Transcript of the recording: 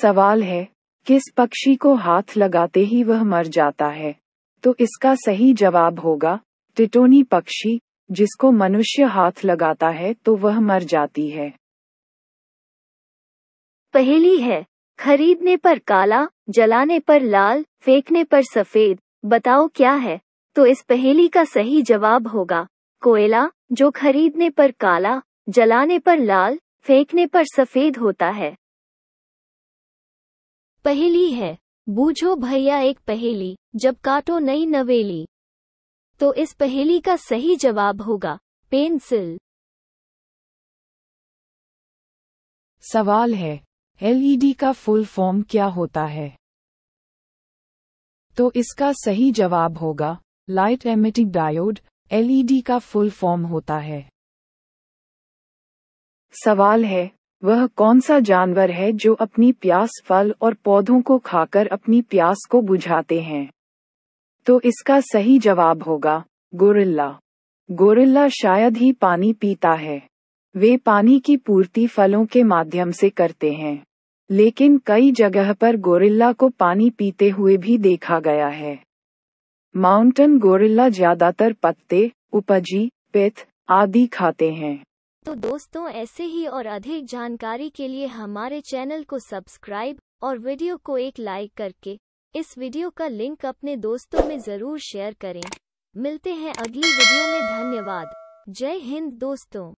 सवाल है किस पक्षी को हाथ लगाते ही वह मर जाता है तो इसका सही जवाब होगा टिटोनी पक्षी जिसको मनुष्य हाथ लगाता है तो वह मर जाती है पहली है खरीदने पर काला जलाने पर लाल फेंकने पर सफेद बताओ क्या है तो इस पहेली का सही जवाब होगा कोयला जो खरीदने पर काला जलाने पर लाल फेंकने पर सफेद होता है पहेली है बूझो भैया एक पहेली जब काटो नई नवेली तो इस पहेली का सही जवाब होगा पेंसिल सवाल है एलईडी का फुल फॉर्म क्या होता है तो इसका सही जवाब होगा लाइट एमिटिंग डायोड एलईडी का फुल फॉर्म होता है सवाल है वह कौन सा जानवर है जो अपनी प्यास फल और पौधों को खाकर अपनी प्यास को बुझाते हैं तो इसका सही जवाब होगा गोरिल्ला गोरिल्ला शायद ही पानी पीता है वे पानी की पूर्ति फलों के माध्यम से करते हैं लेकिन कई जगह पर गोरिल्ला को पानी पीते हुए भी देखा गया है माउंटेन गोरिल्ला ज्यादातर पत्ते उपजी पिथ आदि खाते हैं तो दोस्तों ऐसे ही और अधिक जानकारी के लिए हमारे चैनल को सब्सक्राइब और वीडियो को एक लाइक करके इस वीडियो का लिंक अपने दोस्तों में ज़रूर शेयर करें मिलते हैं अगली वीडियो में धन्यवाद जय हिंद दोस्तों